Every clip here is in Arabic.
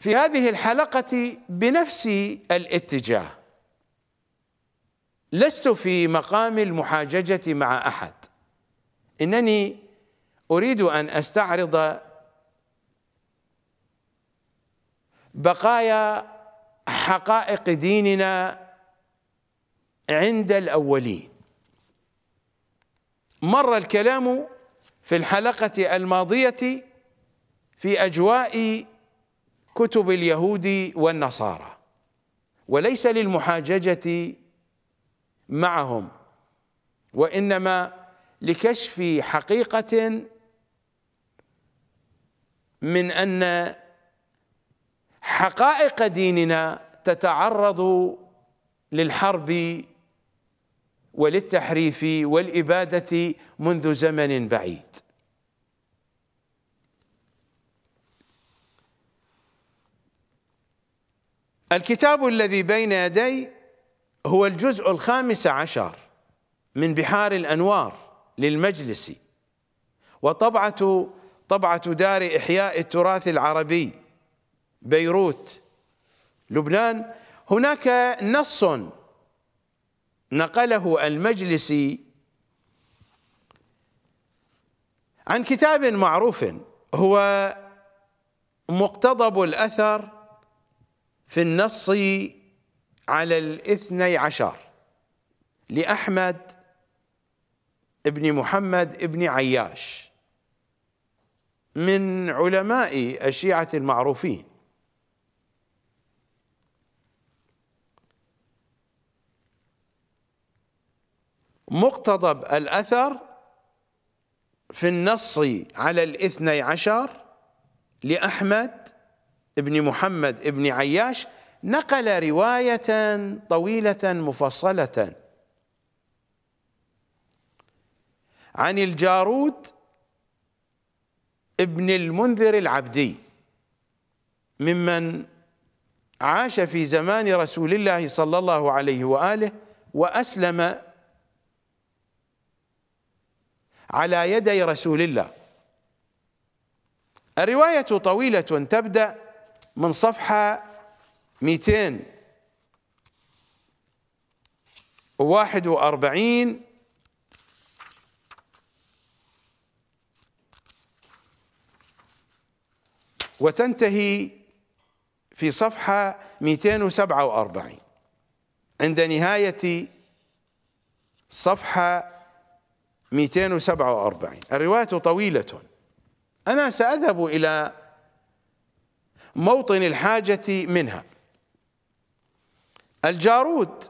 في هذه الحلقة بنفس الاتجاه لست في مقام المحاججة مع أحد إنني أريد أن أستعرض بقايا حقائق ديننا عند الأولين مر الكلام في الحلقة الماضية في أجواء كتب اليهود والنصارى وليس للمحاججة معهم وإنما لكشف حقيقة من أن حقائق ديننا تتعرض للحرب وللتحريف والإبادة منذ زمن بعيد الكتاب الذي بين يدي هو الجزء الخامس عشر من بحار الأنوار للمجلس وطبعة طبعة دار إحياء التراث العربي بيروت لبنان هناك نص نقله المجلس عن كتاب معروف هو مقتضب الأثر في النص على الاثني عشر لأحمد ابن محمد ابن عياش من علماء الشيعة المعروفين مقتضب الأثر في النص على الاثني عشر لأحمد بن محمد بن عياش نقل رواية طويلة مفصلة عن الجارود ابن المنذر العبدي ممن عاش في زمان رسول الله صلى الله عليه وآله وأسلم على يدي رسول الله الرواية طويلة تبدأ من صفحة 241 وتنتهي في صفحة 247 عند نهاية صفحة 247 الرواية طويلة أنا سأذهب إلى موطن الحاجة منها الجارود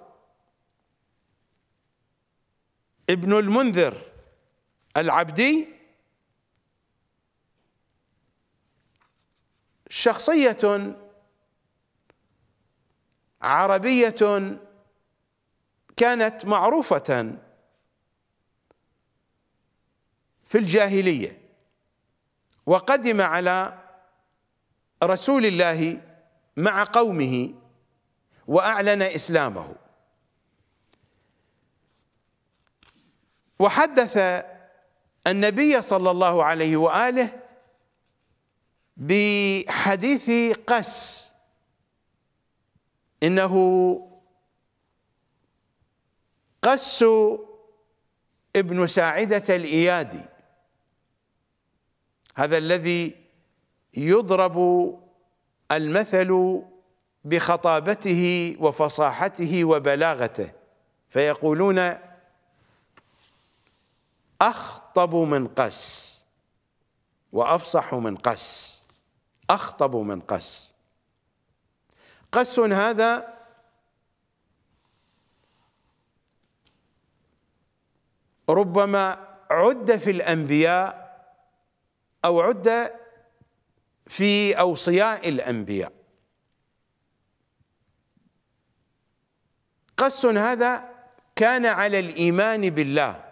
ابن المنذر العبدي شخصية عربية كانت معروفة في الجاهلية وقدم على رسول الله مع قومه واعلن اسلامه وحدث النبي صلى الله عليه واله بحديث قس انه قس ابن ساعده الايادي هذا الذي يضرب المثل بخطابته وفصاحته وبلاغته فيقولون أخطب من قس وأفصح من قس أخطب من قس قس هذا ربما عد في الأنبياء أو عد في أوصياء الأنبياء قص هذا كان على الإيمان بالله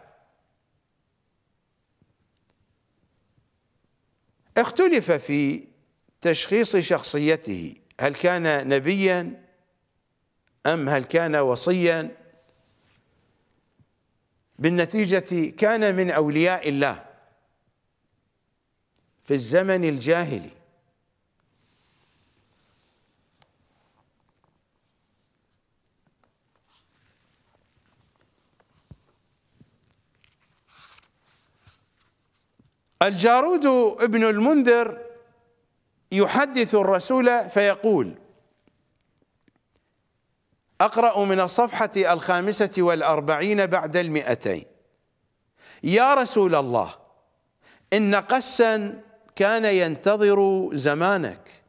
اختلف في تشخيص شخصيته هل كان نبيا أم هل كان وصيا بالنتيجة كان من أولياء الله في الزمن الجاهلي الجارود ابن المنذر يحدث الرسول فيقول أقرأ من الصفحة الخامسة والأربعين بعد المئتين يا رسول الله إن قسا كان ينتظر زمانك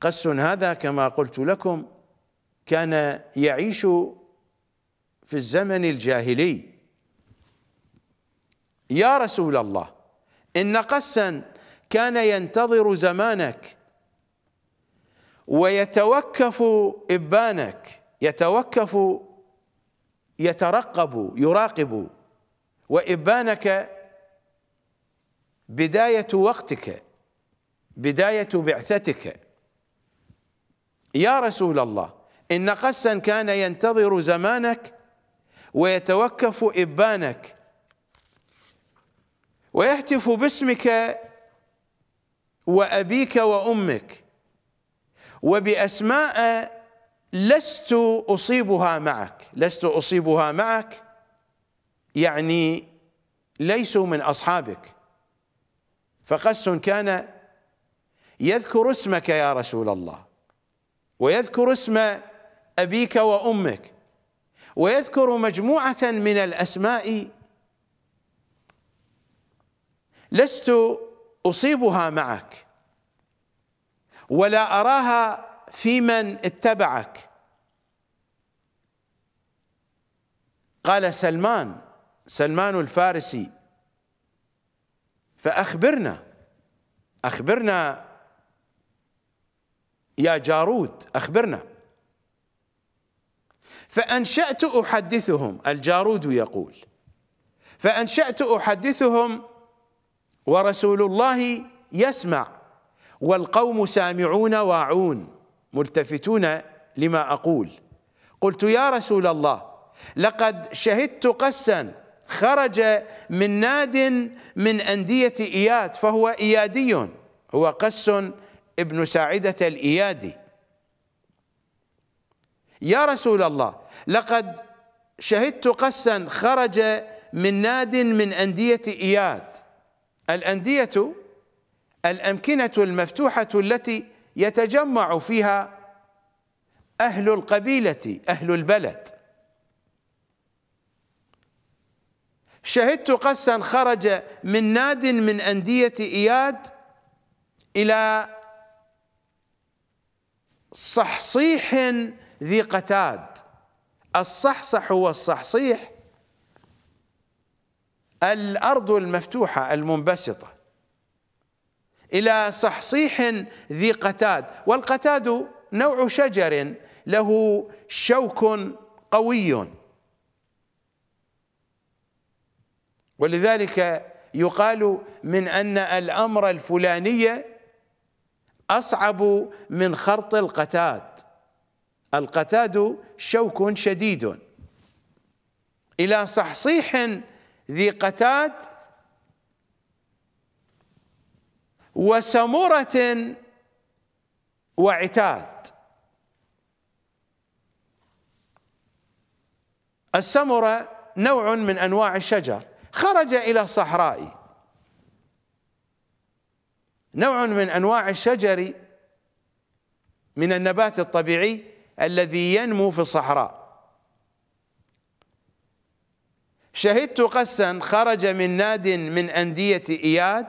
قس هذا كما قلت لكم كان يعيش في الزمن الجاهلي يا رسول الله إن قسا كان ينتظر زمانك ويتوكف إبانك يتوكف يترقب يراقب وإبانك بداية وقتك بداية بعثتك يا رسول الله إن قسا كان ينتظر زمانك ويتوكف إبانك ويهتف باسمك وأبيك وأمك وبأسماء لست أصيبها معك لست أصيبها معك يعني ليسوا من أصحابك فقس كان يذكر اسمك يا رسول الله ويذكر اسم أبيك وأمك ويذكر مجموعة من الأسماء لست اصيبها معك ولا اراها في من اتبعك قال سلمان سلمان الفارسي فاخبرنا اخبرنا يا جارود اخبرنا فانشات احدثهم الجارود يقول فانشات احدثهم ورسول الله يسمع والقوم سامعون واعون ملتفتون لما أقول قلت يا رسول الله لقد شهدت قسا خرج من ناد من أندية إياد فهو إيادي هو قس ابن ساعدة الإيادي يا رسول الله لقد شهدت قسا خرج من ناد من أندية إياد الأندية الأمكنة المفتوحة التي يتجمع فيها أهل القبيلة أهل البلد شهدت قسا خرج من ناد من أندية إياد إلى صحصيح ذي قتاد الصحصح والصحصيح الأرض المفتوحة المنبسطة إلى صحصيح ذي قتاد والقتاد نوع شجر له شوك قوي ولذلك يقال من أن الأمر الفلاني أصعب من خرط القتاد القتاد شوك شديد إلى صحصيح ذي قتاد وسمرة وعتاد السمرة نوع من أنواع الشجر خرج إلى الصحراء نوع من أنواع الشجر من النبات الطبيعي الذي ينمو في الصحراء شهدت قسا خرج من ناد من أندية إياد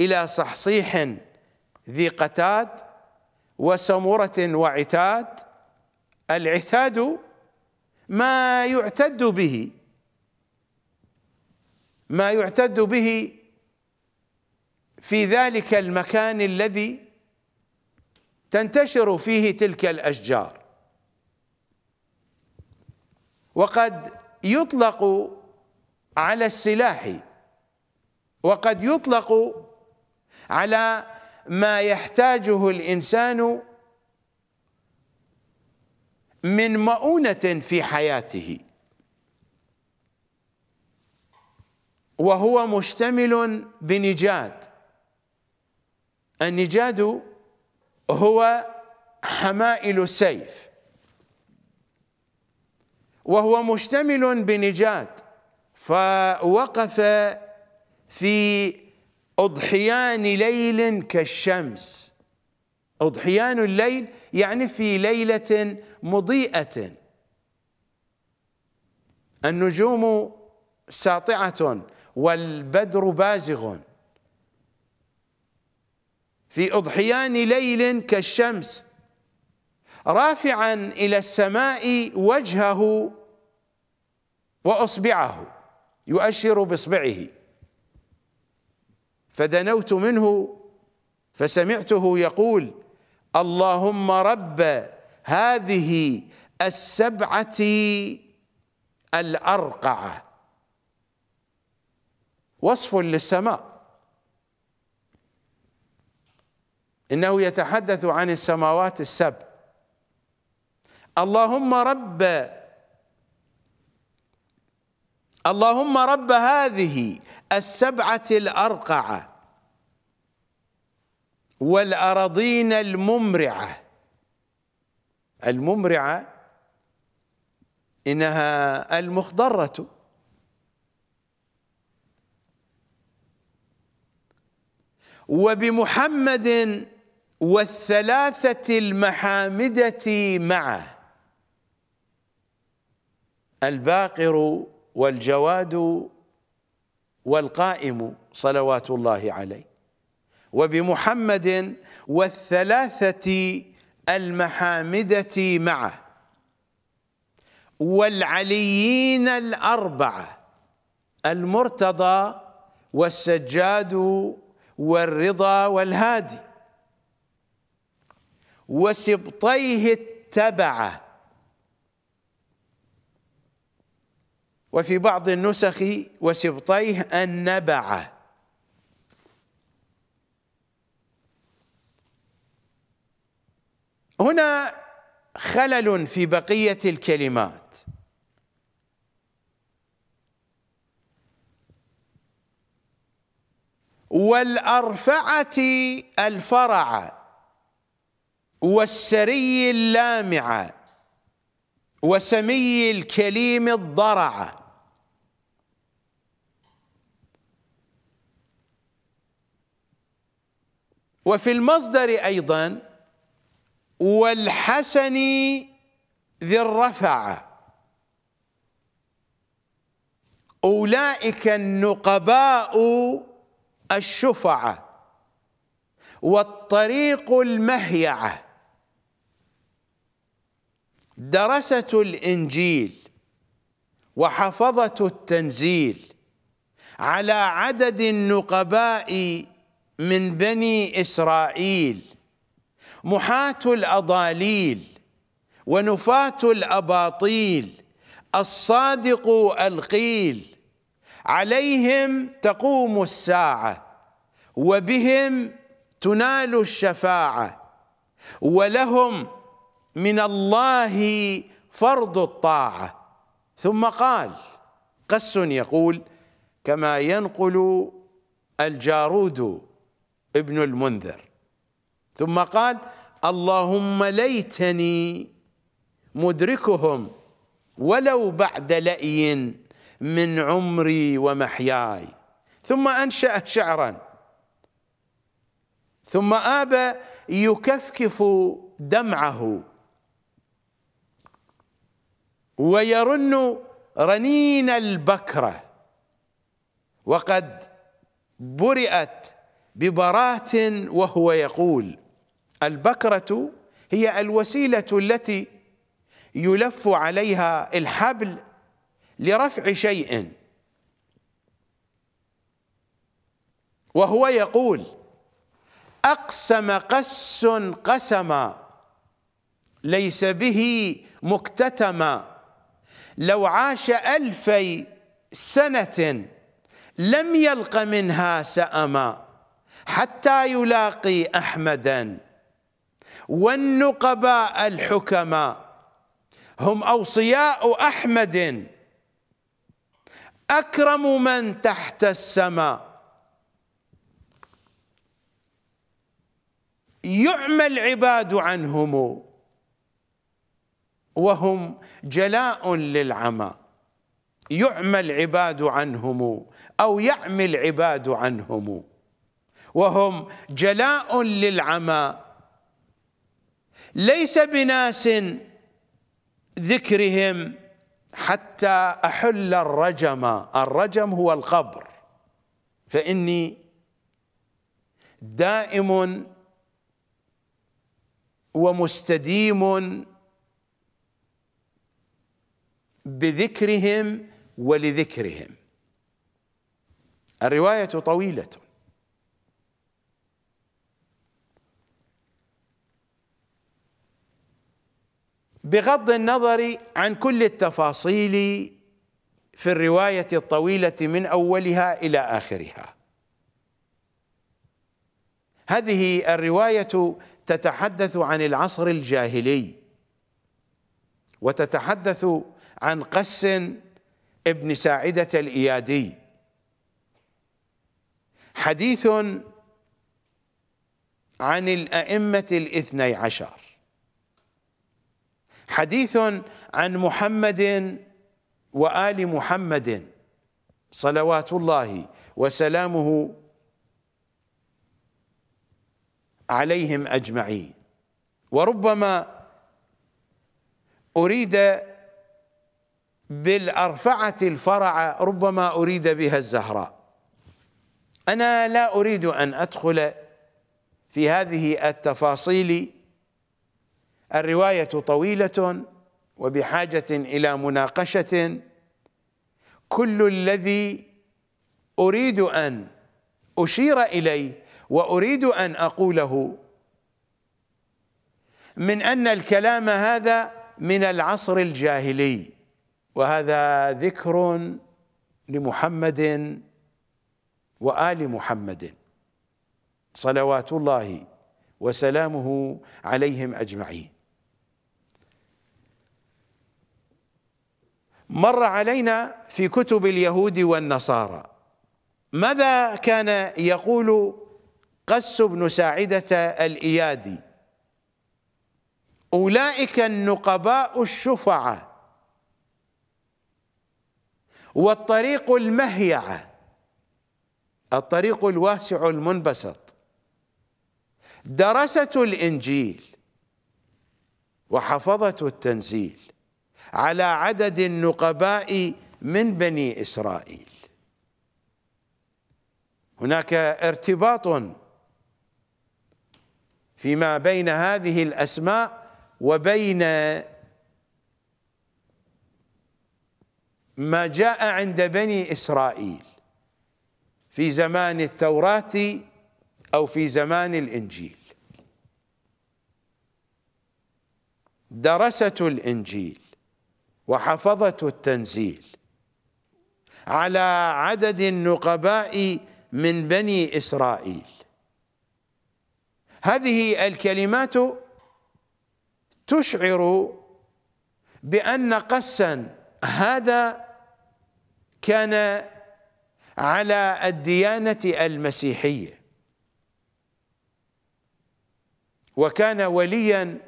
إلى صحصيح ذي قتاد وسمرة وعتاد العتاد ما يعتد به ما يعتد به في ذلك المكان الذي تنتشر فيه تلك الأشجار وقد يطلق على السلاح وقد يطلق على ما يحتاجه الإنسان من مؤونة في حياته وهو مشتمل بنجاد النجاد هو حمائل السيف وهو مشتمل بنجاد فوقف في أضحيان ليل كالشمس أضحيان الليل يعني في ليلة مضيئة النجوم ساطعة والبدر بازغ في أضحيان ليل كالشمس رافعا إلى السماء وجهه وأصبعه يؤشر باصبعه فدنوت منه فسمعته يقول اللهم رب هذه السبعه الارقعه وصف للسماء انه يتحدث عن السماوات السبع اللهم رب اللهم رب هذه السبعة الأرقعة والأراضين الممرعة الممرعة إنها المخضرة وبمحمد والثلاثة المحامدة معه الباقر والجواد والقائم صلوات الله عليه وبمحمد والثلاثة المحامدة معه والعليين الأربعة المرتضى والسجاد والرضا والهادي وسبطيه التبعه وفي بعض النسخ وسبطيه النبع هنا خلل في بقية الكلمات والأرفعة الفرع والسري اللامعة وسمي الكليم الضرعه وفي المصدر أيضا والحسن ذي الرفع أولئك النقباء الشفعة والطريق المهيعة درسة الإنجيل وحفظة التنزيل على عدد النقباء من بني إسرائيل محاة الأضاليل ونفاة الأباطيل الصادق القيل عليهم تقوم الساعة وبهم تنال الشفاعة ولهم من الله فرض الطاعة ثم قال قس يقول كما ينقل الجارود ابن المنذر ثم قال اللهم ليتني مدركهم ولو بعد لأي من عمري ومحياي ثم أنشأ شعرا ثم آب يكفكف دمعه ويرن رنين البكرة وقد برئت ببراة وهو يقول البكرة هي الوسيلة التي يلف عليها الحبل لرفع شيء وهو يقول أقسم قس قسما ليس به مكتتما لو عاش ألفي سنة لم يلق منها سأما حتى يلاقي أحمدا والنقباء الحكماء هم أوصياء أحمد أكرم من تحت السماء يعمى العباد عنهم وهم جلاء للعمى يعمى العباد عنهم أو يعمي العباد عنهم وهم جلاء للعمى ليس بناس ذكرهم حتى أحل الرجم الرجم هو القبر فإني دائم ومستديم بذكرهم ولذكرهم الرواية طويلة بغض النظر عن كل التفاصيل في الرواية الطويلة من أولها إلى آخرها هذه الرواية تتحدث عن العصر الجاهلي وتتحدث عن قس ابن ساعدة الإيادي حديث عن الأئمة الاثني عشر حديث عن محمد وآل محمد صلوات الله وسلامه عليهم أجمعين وربما أريد بالأرفعة الفرع ربما أريد بها الزهراء أنا لا أريد أن أدخل في هذه التفاصيل الروايه طويله وبحاجه الى مناقشه كل الذي اريد ان اشير اليه واريد ان اقوله من ان الكلام هذا من العصر الجاهلي وهذا ذكر لمحمد وال محمد صلوات الله وسلامه عليهم اجمعين مر علينا في كتب اليهود والنصارى ماذا كان يقول قس بن ساعدة الإيادي أولئك النقباء الشفعة والطريق المهيعة الطريق الواسع المنبسط درسة الإنجيل وحفظة التنزيل على عدد النقباء من بني إسرائيل هناك ارتباط فيما بين هذه الأسماء وبين ما جاء عند بني إسرائيل في زمان التوراة أو في زمان الإنجيل درسة الإنجيل وحفظة التنزيل على عدد النقباء من بني إسرائيل هذه الكلمات تشعر بأن قسا هذا كان على الديانة المسيحية وكان وليا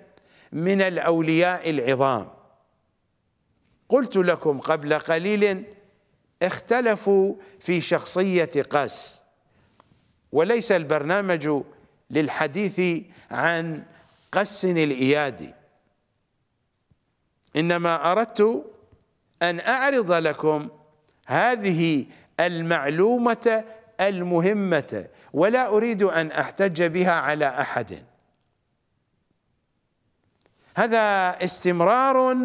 من الأولياء العظام قلت لكم قبل قليل اختلفوا في شخصية قاس وليس البرنامج للحديث عن قس الإيادي إنما أردت أن أعرض لكم هذه المعلومة المهمة ولا أريد أن أحتج بها على أحد هذا استمرار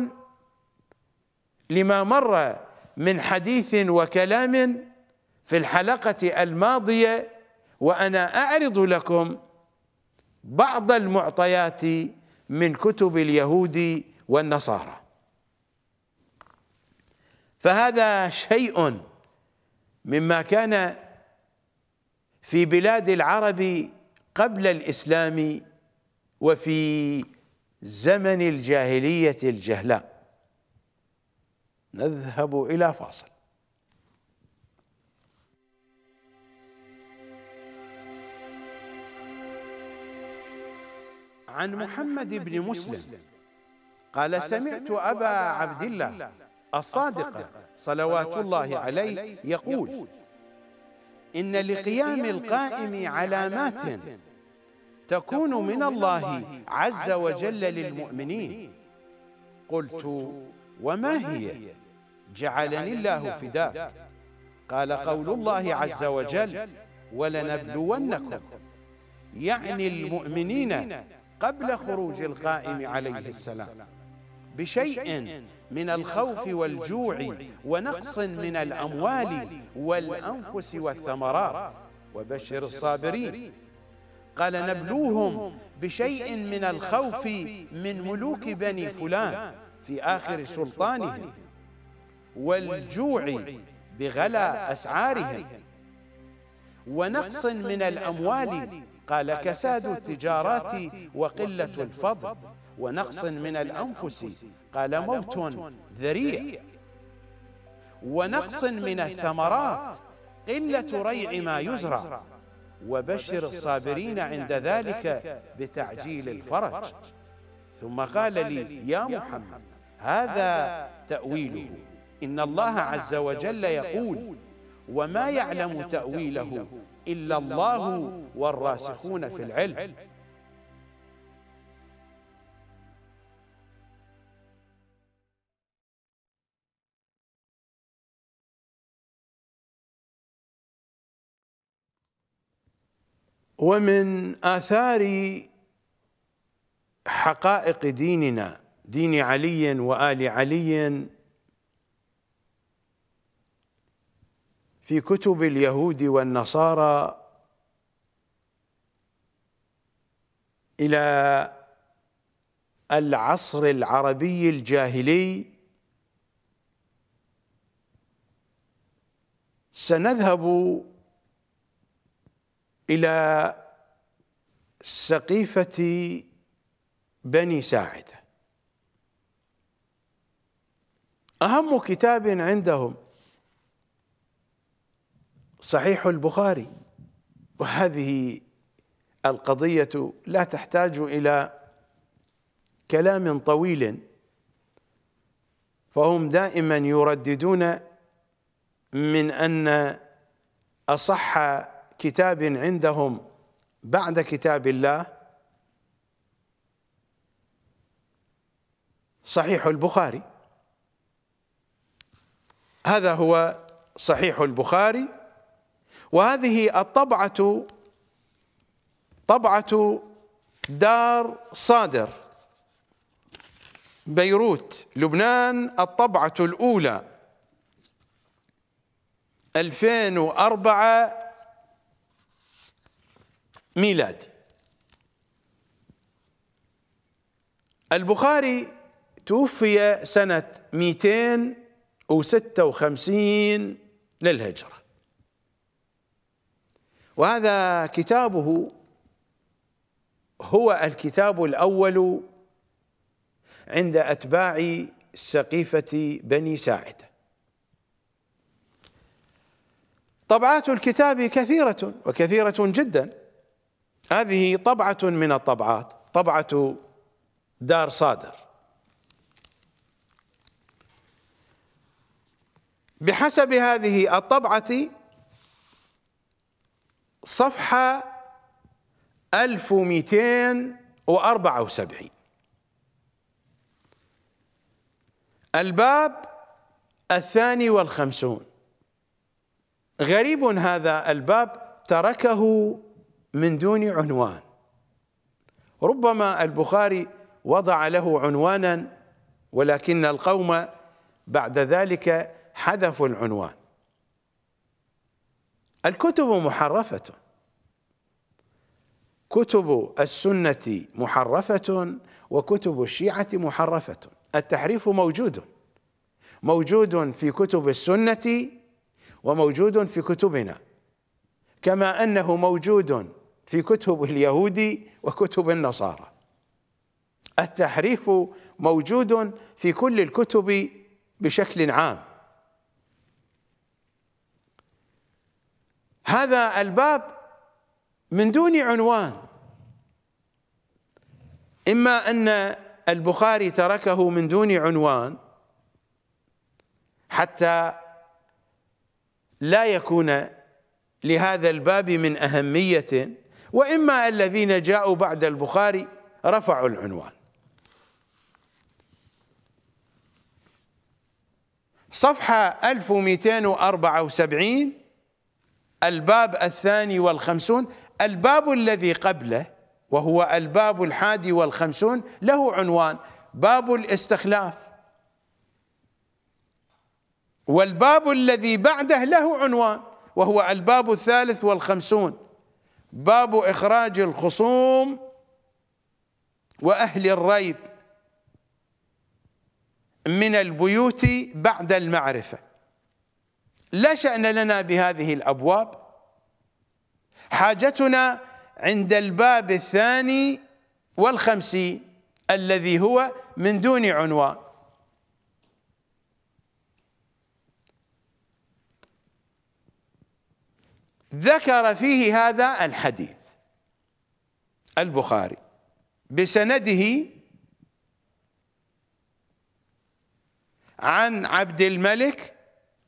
لما مر من حديث وكلام في الحلقة الماضية وأنا أعرض لكم بعض المعطيات من كتب اليهود والنصارى فهذا شيء مما كان في بلاد العرب قبل الإسلام وفي زمن الجاهلية الجهلاء نذهب إلى فاصل عن محمد بن مسلم قال سمعت أبا عبد الله الصادق صلوات الله عليه يقول إن لقيام القائم علامات تكون من الله عز وجل للمؤمنين قلت وما هي جعلني الله فداك قال قول الله عز وجل ولنبلونكم يعني, يعني المؤمنين قبل خروج القائم عليه السلام بشيء من الخوف والجوع ونقص من الأموال والأنفس والثمرات وبشر الصابرين قال نبلوهم بشيء من الخوف من ملوك بني فلان في آخر سلطانهم والجوع بغلا أسعارهم ونقص من الأموال قال كساد التجارات وقلة الفضل ونقص من الأنفس قال موت ذريع ونقص من الثمرات قلة ريع ما يزرع وبشر الصابرين عند ذلك بتعجيل الفرج ثم قال لي يا محمد هذا تأويله إن الله عز وجل يقول وما يعلم تأويله إلا الله والراسخون في العلم ومن آثار حقائق ديننا دين علي وآل علي في كتب اليهود والنصارى إلى العصر العربي الجاهلي سنذهب إلى سقيفة بني ساعدة أهم كتاب عندهم صحيح البخاري وهذه القضية لا تحتاج إلى كلام طويل فهم دائما يرددون من أن أصح كتاب عندهم بعد كتاب الله صحيح البخاري هذا هو صحيح البخاري وهذه الطبعة طبعة دار صادر بيروت لبنان الطبعة الأولى 2004 ميلادي البخاري توفي سنة 256 للهجرة وهذا كتابه هو الكتاب الأول عند أتباع سقيفة بني ساعدة طبعات الكتاب كثيرة وكثيرة جدا هذه طبعة من الطبعات طبعة دار صادر بحسب هذه الطبعة صفحة 1274 الباب الثاني والخمسون غريب هذا الباب تركه من دون عنوان ربما البخاري وضع له عنوانا ولكن القوم بعد ذلك حذفوا العنوان الكتب محرفة كتب السنة محرفة وكتب الشيعة محرفة التحريف موجود موجود في كتب السنة وموجود في كتبنا كما أنه موجود في كتب اليهود وكتب النصارى التحريف موجود في كل الكتب بشكل عام هذا الباب من دون عنوان إما أن البخاري تركه من دون عنوان حتى لا يكون لهذا الباب من أهمية وإما الذين جاءوا بعد البخاري رفعوا العنوان صفحة 1274 الباب الثاني والخمسون الباب الذي قبله وهو الباب الحادي والخمسون له عنوان باب الاستخلاف والباب الذي بعده له عنوان وهو الباب الثالث والخمسون باب إخراج الخصوم وأهل الريب من البيوت بعد المعرفة لا شأن لنا بهذه الأبواب حاجتنا عند الباب الثاني والخمسين الذي هو من دون عنوان ذكر فيه هذا الحديث البخاري بسنده عن عبد الملك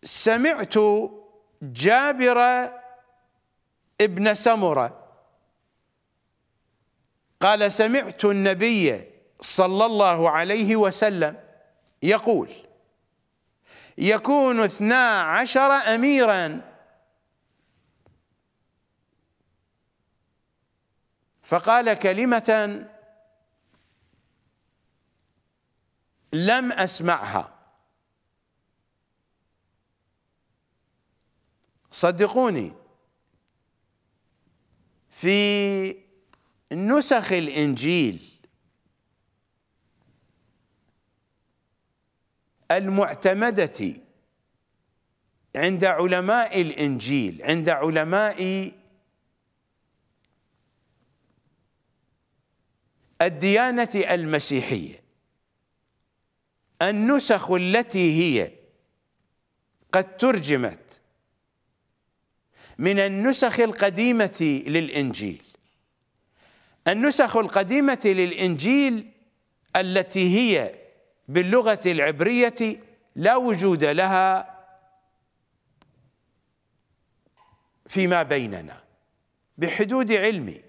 سمعت جابر ابن سمره قال سمعت النبي صلى الله عليه وسلم يقول يكون اثنا عشر اميرا فقال كلمه لم اسمعها صدقوني في نسخ الانجيل المعتمده عند علماء الانجيل عند علماء الديانه المسيحيه النسخ التي هي قد ترجمت من النسخ القديمة للإنجيل النسخ القديمة للإنجيل التي هي باللغة العبرية لا وجود لها فيما بيننا بحدود علمي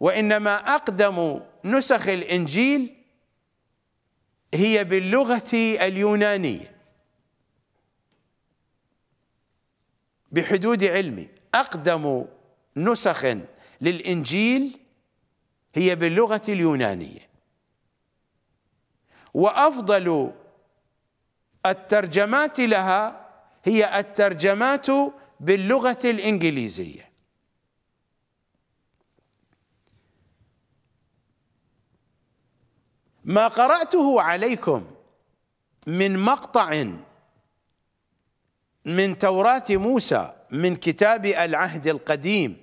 وإنما أقدم نسخ الإنجيل هي باللغة اليونانية بحدود علمي أقدم نسخ للإنجيل هي باللغة اليونانية وأفضل الترجمات لها هي الترجمات باللغة الإنجليزية ما قرأته عليكم من مقطع من توراة موسى من كتاب العهد القديم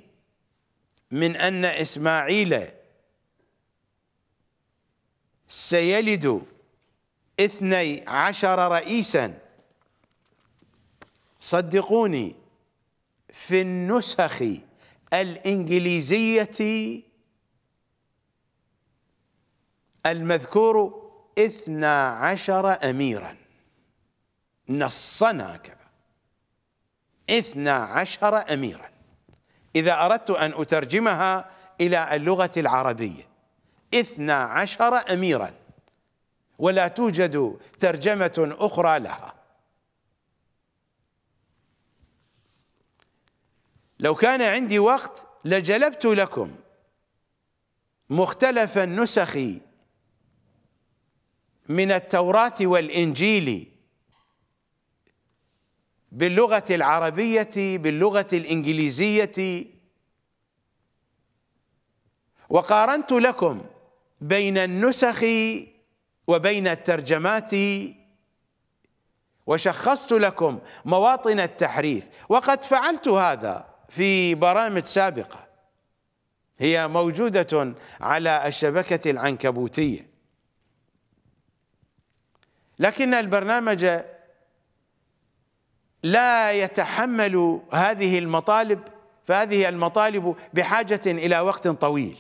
من أن إسماعيل سيلد اثني عشر رئيسا صدقوني في النسخ الإنجليزية المذكور اثنا عشر أميرا نصنا كذا اثنا عشر أميرا إذا أردت أن أترجمها إلى اللغة العربية اثنا عشر أميرا ولا توجد ترجمة أخرى لها لو كان عندي وقت لجلبت لكم مختلف النسخ من التوراة والإنجيل باللغة العربية باللغة الإنجليزية وقارنت لكم بين النسخ وبين الترجمات وشخصت لكم مواطن التحريف وقد فعلت هذا في برامج سابقة هي موجودة على الشبكة العنكبوتية لكن البرنامج لا يتحمل هذه المطالب فهذه المطالب بحاجة إلى وقت طويل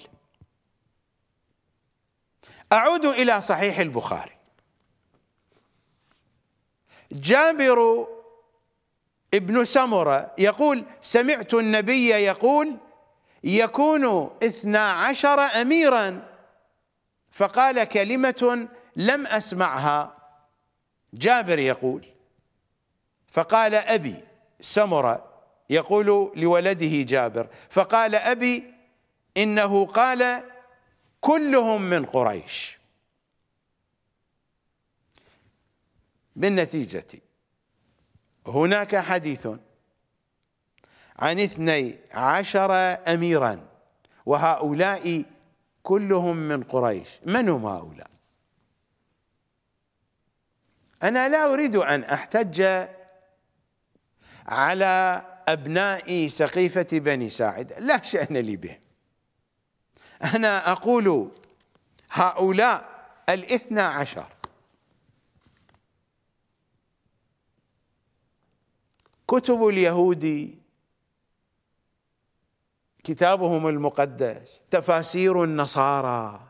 أعود إلى صحيح البخاري جابر ابن سمرة يقول سمعت النبي يقول يكون اثنا عشر أميرا فقال كلمة لم أسمعها جابر يقول فقال أبي سمرة يقول لولده جابر فقال أبي إنه قال كلهم من قريش بالنتيجة هناك حديث عن اثني عشر أميرا وهؤلاء كلهم من قريش من هم هؤلاء أنا لا أريد أن أحتج على أبناء سقيفة بني ساعد لا شأن لي به أنا أقول هؤلاء الاثنى عشر كتب اليهود كتابهم المقدس تفاسير النصارى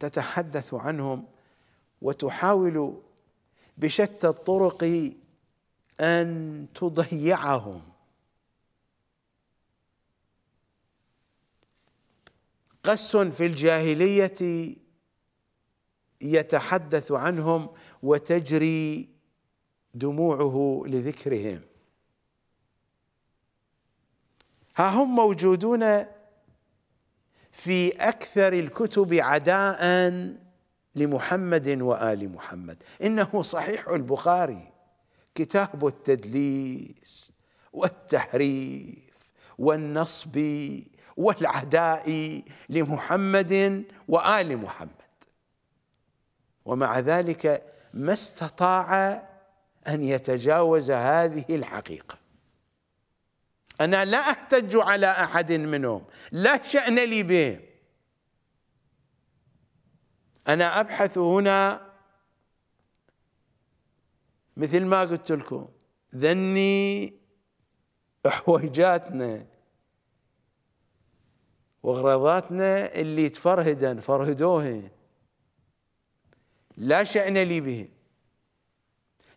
تتحدث عنهم وتحاول بشتى الطرق ان تضيعهم قس في الجاهليه يتحدث عنهم وتجري دموعه لذكرهم ها هم موجودون في اكثر الكتب عداء لمحمد وال محمد انه صحيح البخاري كتاب التدليس والتحريف والنصب والعداء لمحمد وآل محمد ومع ذلك ما استطاع أن يتجاوز هذه الحقيقة أنا لا أحتج على أحد منهم لا شأن لي بهم أنا أبحث هنا مثل ما قلت لكم ذني حويجاتنا وغرضاتنا اللي تفرهدن فرهدوهن لا شأن لي بهن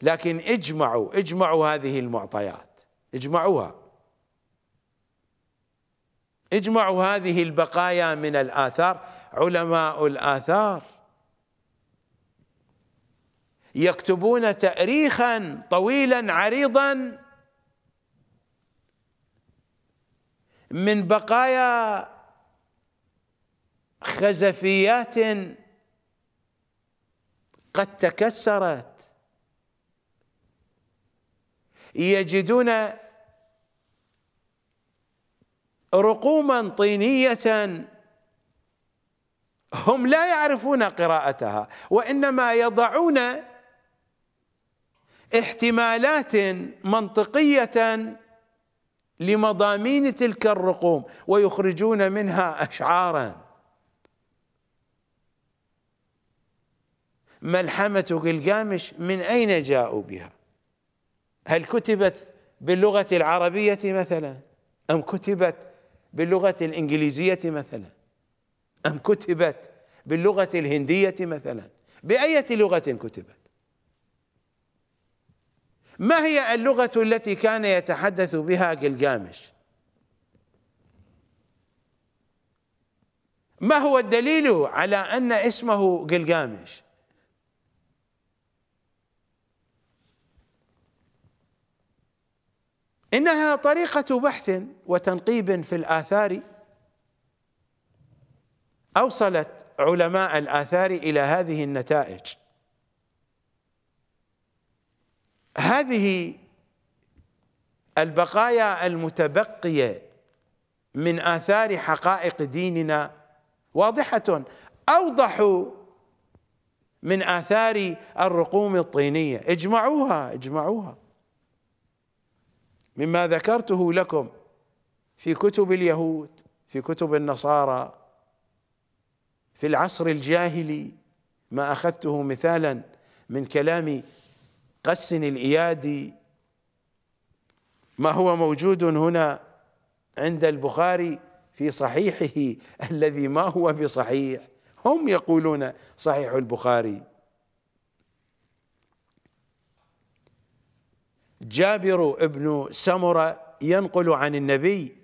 لكن اجمعوا اجمعوا هذه المعطيات اجمعوها اجمعوا هذه البقايا من الآثار علماء الآثار يكتبون تاريخا طويلا عريضا من بقايا خزفيات قد تكسرت يجدون رقوما طينيه هم لا يعرفون قراءتها وانما يضعون احتمالات منطقيه لمضامين تلك الرقوم ويخرجون منها اشعارا ملحمه جلجامش من اين جاءوا بها هل كتبت باللغه العربيه مثلا ام كتبت باللغه الانجليزيه مثلا ام كتبت باللغه الهنديه مثلا بايه لغه كتبت ما هي اللغة التي كان يتحدث بها جلجامش ما هو الدليل على أن اسمه جلجامش إنها طريقة بحث وتنقيب في الآثار أوصلت علماء الآثار إلى هذه النتائج هذه البقايا المتبقيه من اثار حقائق ديننا واضحه اوضح من اثار الرقوم الطينيه اجمعوها اجمعوها مما ذكرته لكم في كتب اليهود في كتب النصارى في العصر الجاهلي ما اخذته مثالا من كلام قسن الإيادي ما هو موجود هنا عند البخاري في صحيحه الذي ما هو بصحيح هم يقولون صحيح البخاري جابر بن سمره ينقل عن النبي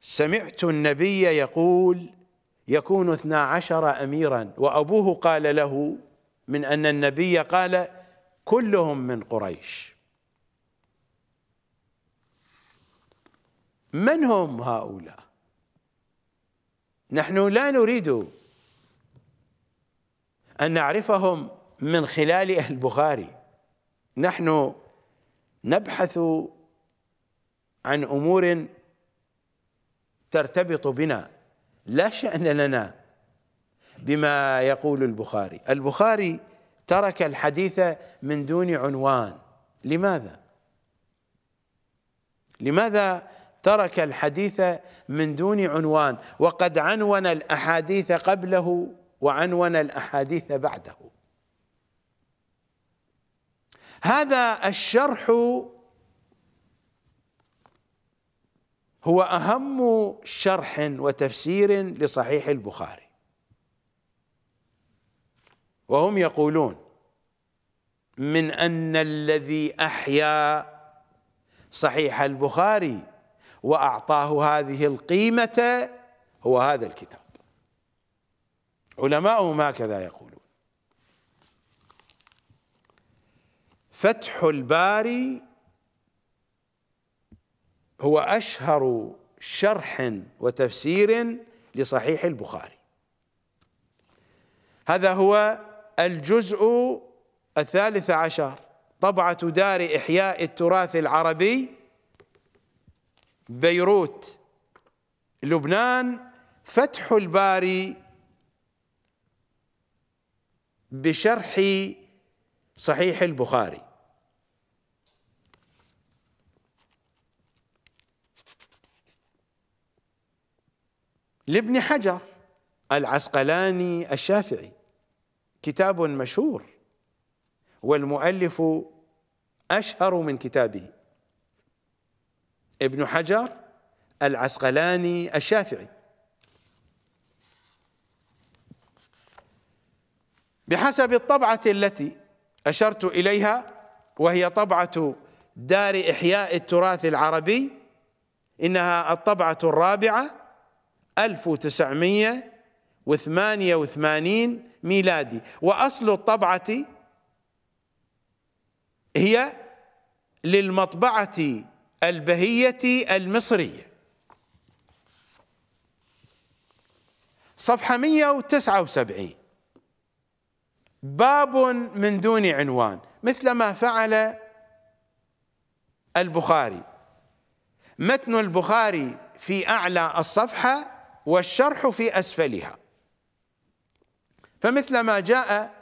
سمعت النبي يقول يكون اثنا عشر اميرا وابوه قال له من ان النبي قال كلهم من قريش من هم هؤلاء نحن لا نريد أن نعرفهم من خلال أهل البخاري نحن نبحث عن أمور ترتبط بنا لا شأن لنا بما يقول البخاري البخاري ترك الحديث من دون عنوان لماذا لماذا ترك الحديث من دون عنوان وقد عنون الأحاديث قبله وعنون الأحاديث بعده هذا الشرح هو أهم شرح وتفسير لصحيح البخاري وهم يقولون من أن الذي أحيا صحيح البخاري وأعطاه هذه القيمة هو هذا الكتاب علماؤهم هكذا يقولون فتح الباري هو أشهر شرح وتفسير لصحيح البخاري هذا هو الجزء الثالث عشر طبعة دار إحياء التراث العربي بيروت لبنان فتح الباري بشرح صحيح البخاري لابن حجر العسقلاني الشافعي كتاب مشهور والمؤلف أشهر من كتابه ابن حجر العسقلاني الشافعي بحسب الطبعة التي أشرت إليها وهي طبعة دار إحياء التراث العربي إنها الطبعة الرابعة 1988 ميلادي وأصل الطبعة هي للمطبعة البهية المصرية صفحة 179 باب من دون عنوان مثل ما فعل البخاري متن البخاري في أعلى الصفحة والشرح في أسفلها فمثل ما جاء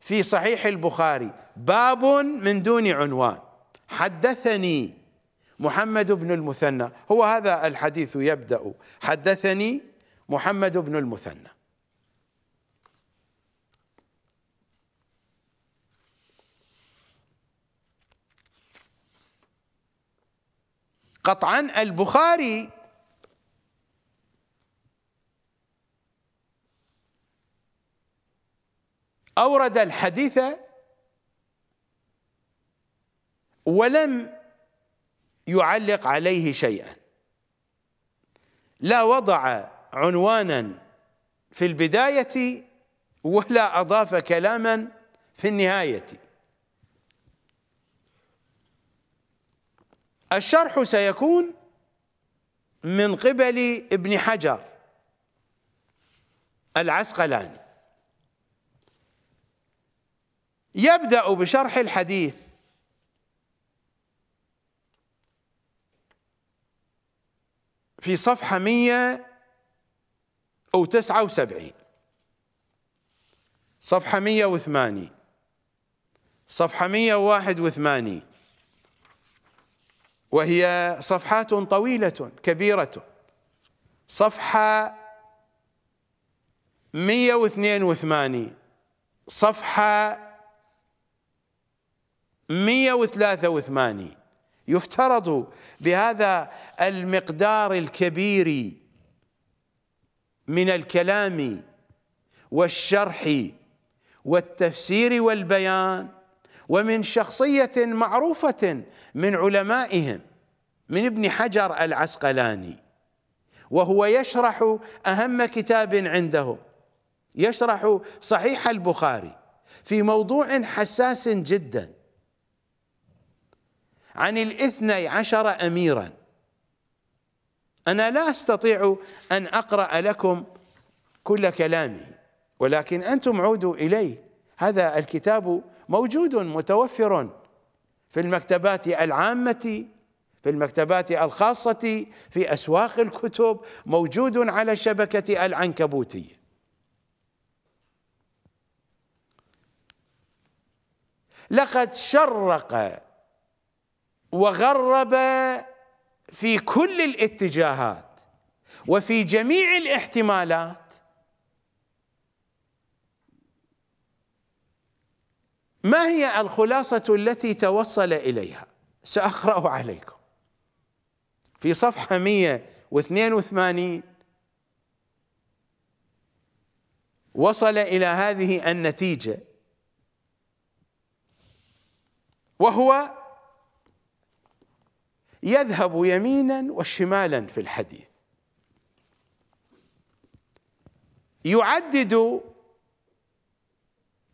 في صحيح البخاري باب من دون عنوان حدثني محمد بن المثنى هو هذا الحديث يبدا حدثني محمد بن المثنى قطعا البخاري أورد الحديث ولم يعلق عليه شيئا لا وضع عنوانا في البداية ولا أضاف كلاما في النهاية الشرح سيكون من قبل ابن حجر العسقلاني يبدأ بشرح الحديث في صفحة مية أو وسبعين صفحة 180 صفحة 181 وهي صفحات طويلة كبيرة صفحة 182 صفحة 183 يفترض بهذا المقدار الكبير من الكلام والشرح والتفسير والبيان ومن شخصية معروفة من علمائهم من ابن حجر العسقلاني وهو يشرح أهم كتاب عندهم يشرح صحيح البخاري في موضوع حساس جدا عن الاثني عشر أميرا أنا لا أستطيع أن أقرأ لكم كل كلامي ولكن أنتم عودوا إليه هذا الكتاب موجود متوفر في المكتبات العامة في المكتبات الخاصة في أسواق الكتب موجود على الشبكه العنكبوتية لقد شرق وغرب في كل الاتجاهات وفي جميع الاحتمالات ما هي الخلاصة التي توصل إليها سأقرأ عليكم في صفحة 182 وصل إلى هذه النتيجة وهو يذهب يمينا وشمالا في الحديث يعدد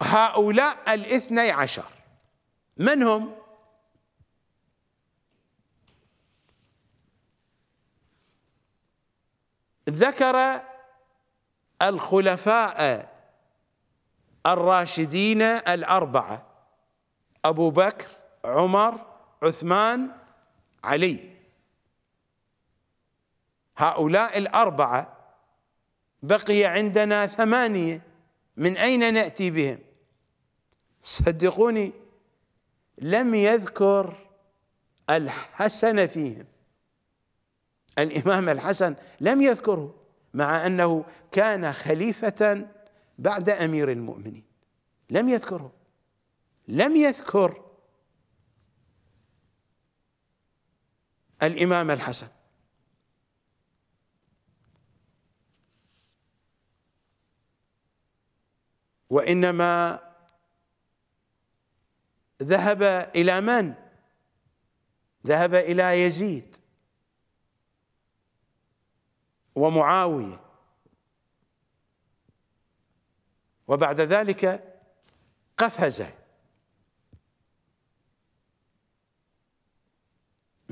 هؤلاء الاثني عشر من هم ذكر الخلفاء الراشدين الاربعه ابو بكر عمر عثمان علي هؤلاء الأربعة بقي عندنا ثمانية من أين نأتي بهم صدقوني لم يذكر الحسن فيهم الإمام الحسن لم يذكره مع أنه كان خليفة بعد أمير المؤمنين لم يذكره لم يذكر الإمام الحسن وإنما ذهب إلى من؟ ذهب إلى يزيد ومعاوية وبعد ذلك قفز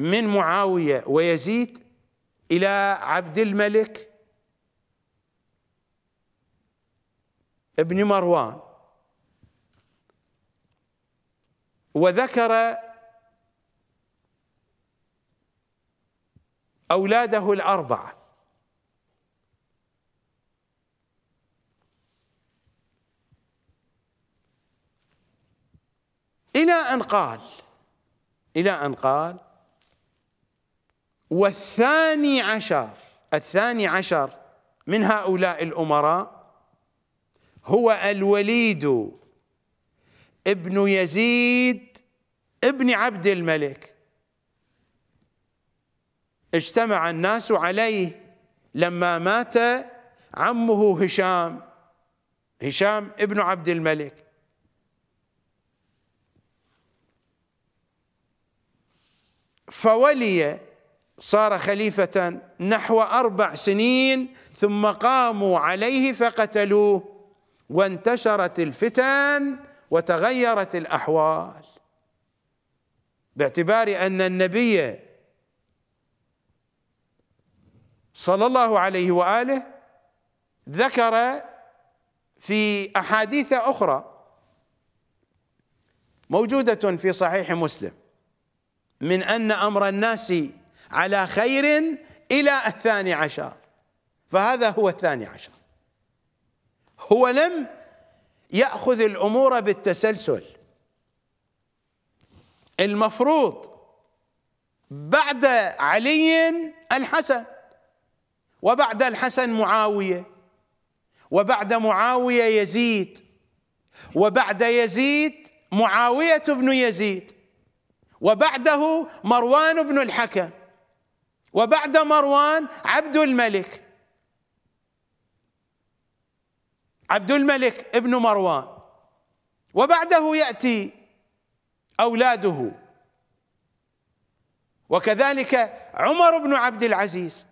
من معاوية ويزيد إلى عبد الملك ابن مروان وذكر أولاده الأربعة إلى أن قال إلى أن قال والثاني عشر الثاني عشر من هؤلاء الأمراء هو الوليد ابن يزيد ابن عبد الملك اجتمع الناس عليه لما مات عمه هشام هشام ابن عبد الملك فولي صار خليفة نحو أربع سنين ثم قاموا عليه فقتلوه وانتشرت الفتن وتغيرت الأحوال باعتبار أن النبي صلى الله عليه وآله ذكر في أحاديث أخرى موجودة في صحيح مسلم من أن أمر الناس على خير إلى الثاني عشر فهذا هو الثاني عشر هو لم يأخذ الأمور بالتسلسل المفروض بعد علي الحسن وبعد الحسن معاوية وبعد معاوية يزيد وبعد يزيد معاوية بن يزيد وبعده مروان بن الحكم وبعد مروان عبد الملك عبد الملك ابن مروان وبعده يأتي أولاده وكذلك عمر بن عبد العزيز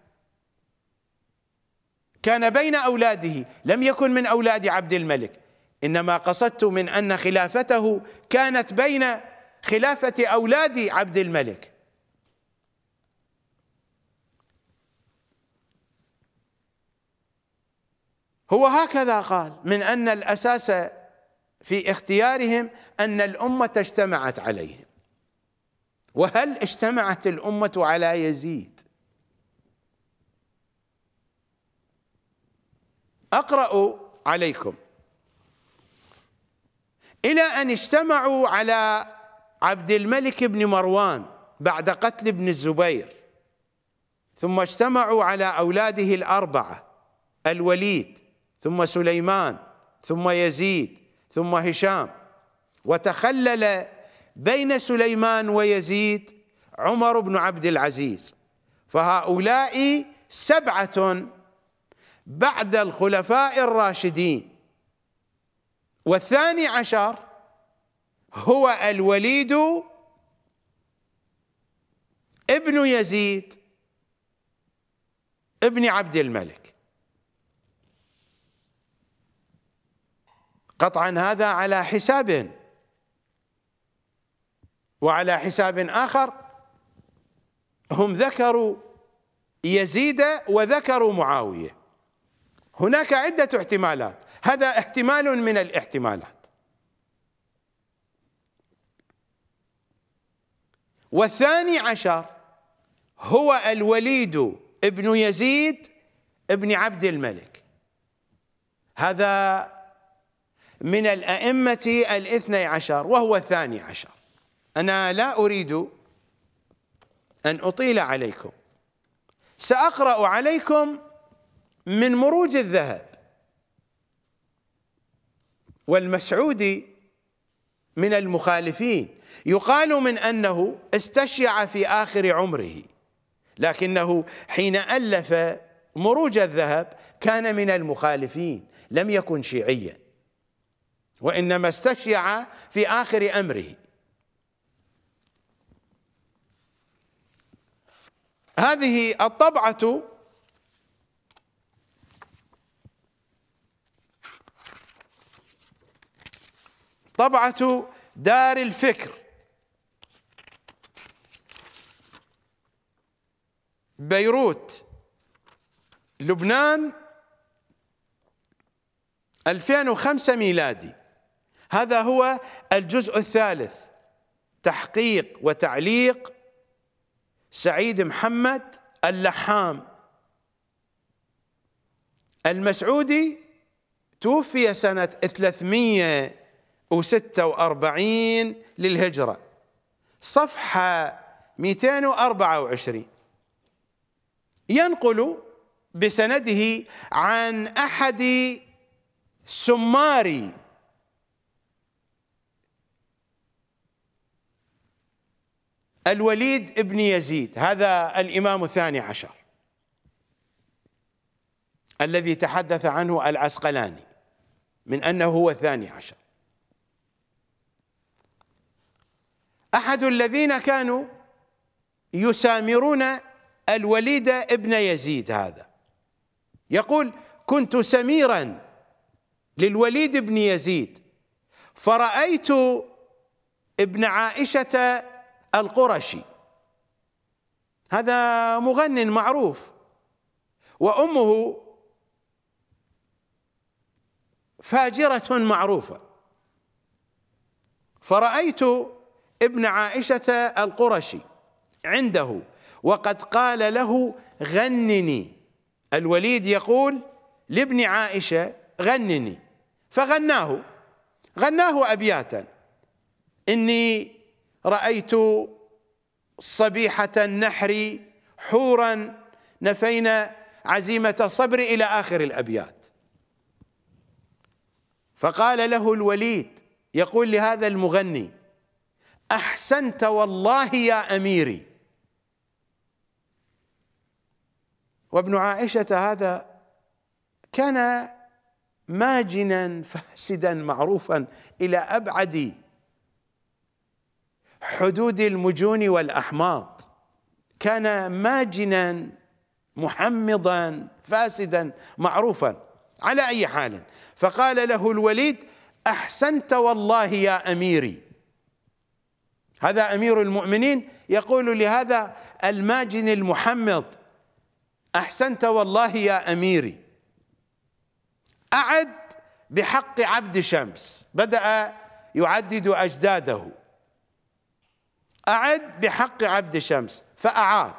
كان بين أولاده لم يكن من أولاد عبد الملك إنما قصدت من أن خلافته كانت بين خلافة أولاد عبد الملك هو هكذا قال من أن الأساس في اختيارهم أن الأمة اجتمعت عليهم وهل اجتمعت الأمة على يزيد أقرأ عليكم إلى أن اجتمعوا على عبد الملك بن مروان بعد قتل ابن الزبير ثم اجتمعوا على أولاده الأربعة الوليد ثم سليمان ثم يزيد ثم هشام وتخلل بين سليمان ويزيد عمر بن عبد العزيز فهؤلاء سبعة بعد الخلفاء الراشدين والثاني عشر هو الوليد ابن يزيد ابن عبد الملك قطعا هذا على حساب وعلى حساب آخر هم ذكروا يزيد وذكروا معاوية هناك عدة احتمالات هذا احتمال من الاحتمالات والثاني عشر هو الوليد ابن يزيد ابن عبد الملك هذا من الأئمة الاثني عشر وهو الثاني عشر أنا لا أريد أن أطيل عليكم سأقرأ عليكم من مروج الذهب والمسعودي من المخالفين يقال من أنه استشيع في آخر عمره لكنه حين ألف مروج الذهب كان من المخالفين لم يكن شيعياً وإنما استشيع في آخر أمره هذه الطبعة طبعة دار الفكر بيروت لبنان 2005 ميلادي هذا هو الجزء الثالث تحقيق وتعليق سعيد محمد اللحام المسعودي توفي سنة 346 للهجرة صفحة 224 ينقل بسنده عن أحد سماري الوليد بن يزيد هذا الإمام الثاني عشر الذي تحدث عنه العسقلاني من أنه هو الثاني عشر أحد الذين كانوا يسامرون الوليد ابن يزيد هذا يقول كنت سميرا للوليد بن يزيد فرأيت ابن عائشة القرشي هذا مغن معروف وأمه فاجرة معروفة فرأيت ابن عائشة القرشي عنده وقد قال له غنني الوليد يقول لابن عائشة غنني فغناه غناه أبياتا إني رأيت صبيحة النحر حورا نفينا عزيمة صبر إلى آخر الأبيات فقال له الوليد يقول لهذا المغني أحسنت والله يا أميري وابن عائشة هذا كان ماجنا فاسدا معروفا إلى أبعد حدود المجون والأحماط كان ماجنا محمضا فاسدا معروفا على أي حال فقال له الوليد أحسنت والله يا أميري هذا أمير المؤمنين يقول لهذا الماجن المحمض أحسنت والله يا أميري أعد بحق عبد شمس بدأ يعدد أجداده أعد بحق عبد شمس فأعاد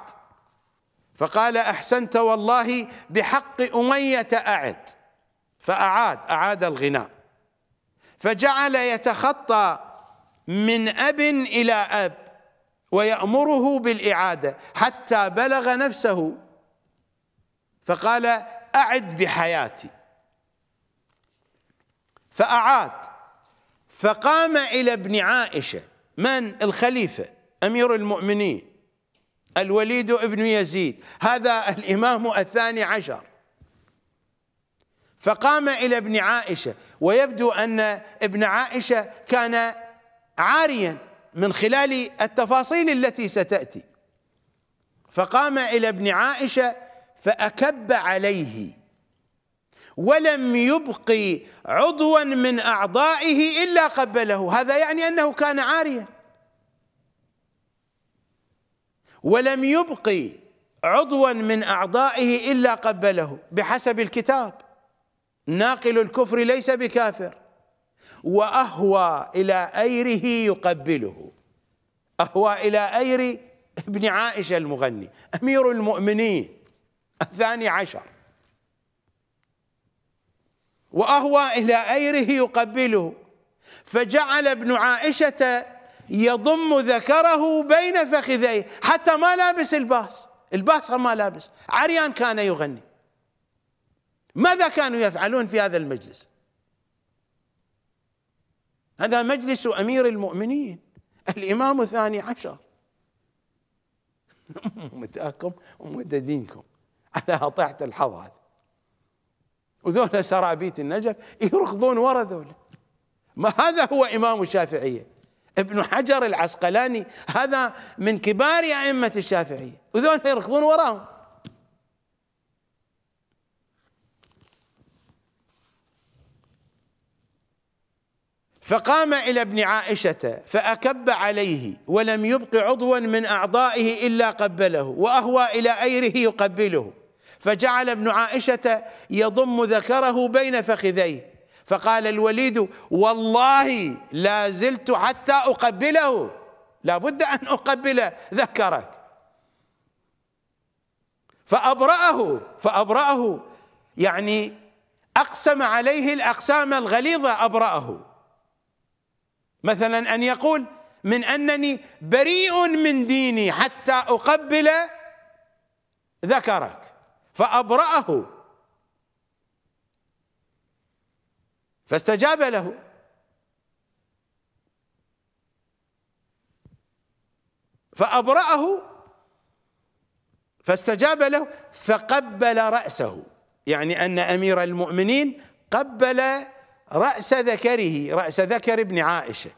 فقال أحسنت والله بحق أمية أعد فأعاد أعاد الغناء فجعل يتخطى من أب إلى أب ويأمره بالإعادة حتى بلغ نفسه فقال أعد بحياتي فأعاد فقام إلى ابن عائشة من الخليفة أمير المؤمنين الوليد بن يزيد هذا الإمام الثاني عشر فقام إلى ابن عائشة ويبدو أن ابن عائشة كان عاريا من خلال التفاصيل التي ستأتي فقام إلى ابن عائشة فأكب عليه ولم يبقي عضوا من أعضائه إلا قبله هذا يعني أنه كان عاريا ولم يبقي عضوا من أعضائه إلا قبله بحسب الكتاب ناقل الكفر ليس بكافر وأهوى إلى أيره يقبله أهوى إلى أير ابن عائشة المغني أمير المؤمنين الثاني عشر وأهوى إلى أيره يقبله فجعل ابن عائشة يضم ذكره بين فخذيه حتى ما لابس الباس الباس ما لابس عريان كان يغني ماذا كانوا يفعلون في هذا المجلس هذا مجلس أمير المؤمنين الإمام الثاني عشر متاكم ومدى دينكم على طاعة الحظ وذولا سرابيت النجف يركضون ورا ذولا ما هذا هو إمام الشافعية ابن حجر العسقلاني هذا من كبار أئمة الشافعية وذول يركضون وراهم فقام إلى ابن عائشة فأكب عليه ولم يبق عضوا من أعضائه إلا قبله وأهوى إلى أيره يقبله فجعل ابن عائشة يضم ذكره بين فخذيه فقال الوليد والله لا زلت حتى أقبله لابد أن أقبل ذكرك فأبرأه فأبرأه يعني أقسم عليه الأقسام الغليظة أبرأه مثلا أن يقول من أنني بريء من ديني حتى أقبل ذكرك فأبرأه فاستجاب له فأبرأه فاستجاب له فقبل رأسه يعني أن أمير المؤمنين قبل رأس ذكره رأس ذكر ابن عائشة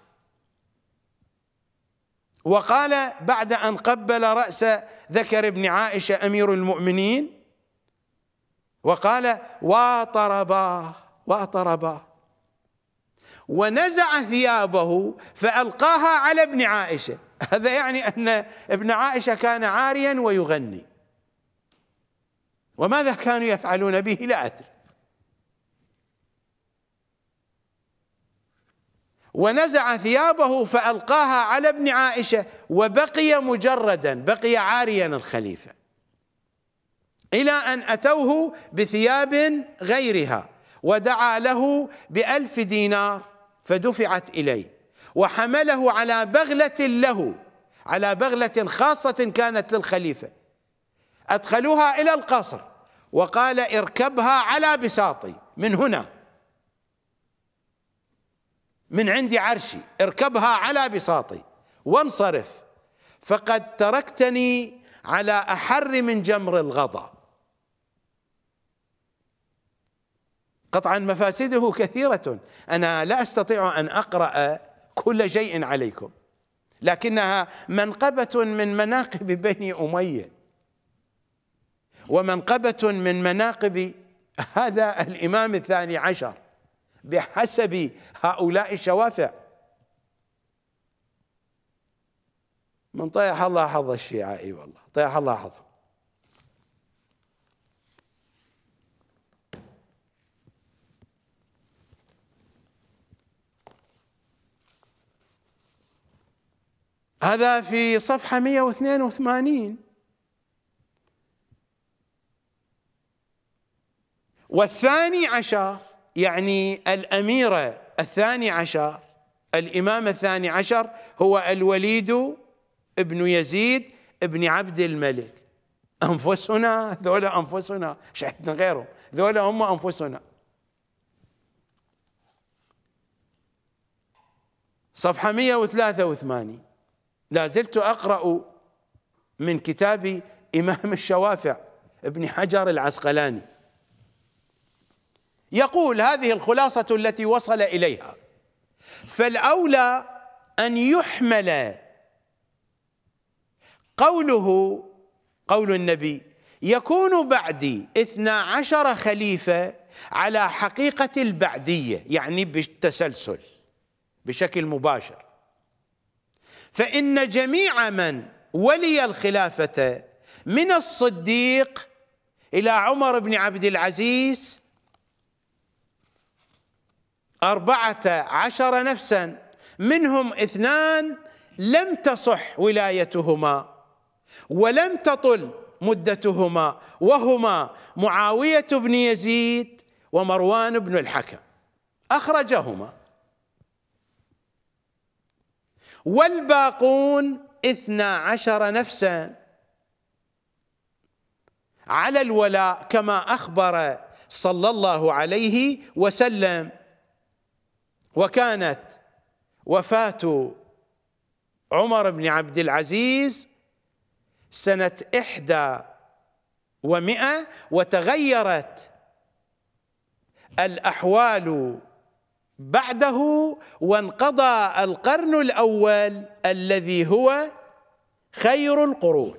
وقال بعد أن قبل رأس ذكر ابن عائشة أمير المؤمنين وقال واطرباه واطرباه ونزع ثيابه فألقاها على ابن عائشة هذا يعني أن ابن عائشة كان عاريا ويغني وماذا كانوا يفعلون به لا أدري ونزع ثيابه فألقاها على ابن عائشة وبقي مجردا بقي عاريا الخليفة إلى أن أتوه بثياب غيرها ودعا له بألف دينار فدفعت إليه وحمله على بغلة له على بغلة خاصة كانت للخليفة أدخلوها إلى القصر وقال اركبها على بساطي من هنا من عندي عرشي اركبها على بساطي وانصرف فقد تركتني على أحر من جمر الغضب قطعا مفاسده كثيرة أنا لا أستطيع أن أقرأ كل شيء عليكم لكنها منقبة من مناقب بني أمية ومنقبة من مناقب هذا الإمام الثاني عشر بحسب هؤلاء الشوافع من طيح الله حظ الشيعة اي والله طيح الله حظهم هذا في صفحة 182 والثاني عشر يعني الأميرة الثاني عشر الإمام الثاني عشر هو الوليد ابن يزيد ابن عبد الملك أنفسنا ذولا أنفسنا شحتنا غيرهم ذولا هم أنفسنا صفحة 183 لا زلت أقرأ من كتاب إمام الشوافع ابن حجر العسقلاني يقول هذه الخلاصة التي وصل إليها فالأولى أن يحمل قوله قول النبي يكون بعدي اثنا عشر خليفة على حقيقة البعدية يعني بالتسلسل بشكل مباشر فإن جميع من ولي الخلافة من الصديق إلى عمر بن عبد العزيز أربعة عشر نفسا منهم اثنان لم تصح ولايتهما ولم تطل مدتهما وهما معاوية بن يزيد ومروان بن الحكم أخرجهما والباقون اثنا عشر نفسا على الولاء كما أخبر صلى الله عليه وسلم وكانت وفاة عمر بن عبد العزيز سنة إحدى ومئة وتغيرت الأحوال بعده وانقضى القرن الأول الذي هو خير القرون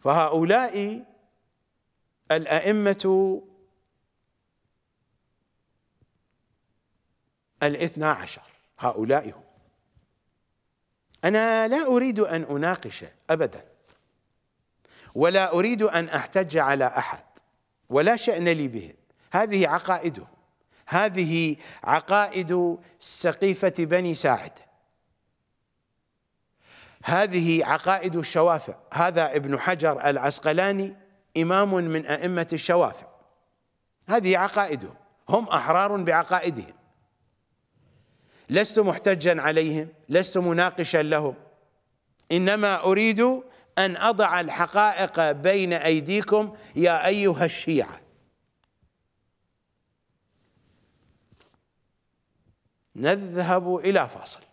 فهؤلاء الأئمة الاثنى عشر هؤلاء هم أنا لا أريد أن أناقش أبدا ولا أريد أن أحتج على أحد ولا شأن لي بهم هذه عقائدهم هذه عقائد سقيفة بني ساعد هذه عقائد الشوافع هذا ابن حجر العسقلاني إمام من أئمة الشوافع هذه عقائدهم هم أحرار بعقائدهم لست محتجا عليهم لست مناقشا لهم إنما أريد أن أضع الحقائق بين أيديكم يا أيها الشيعة نذهب إلى فاصل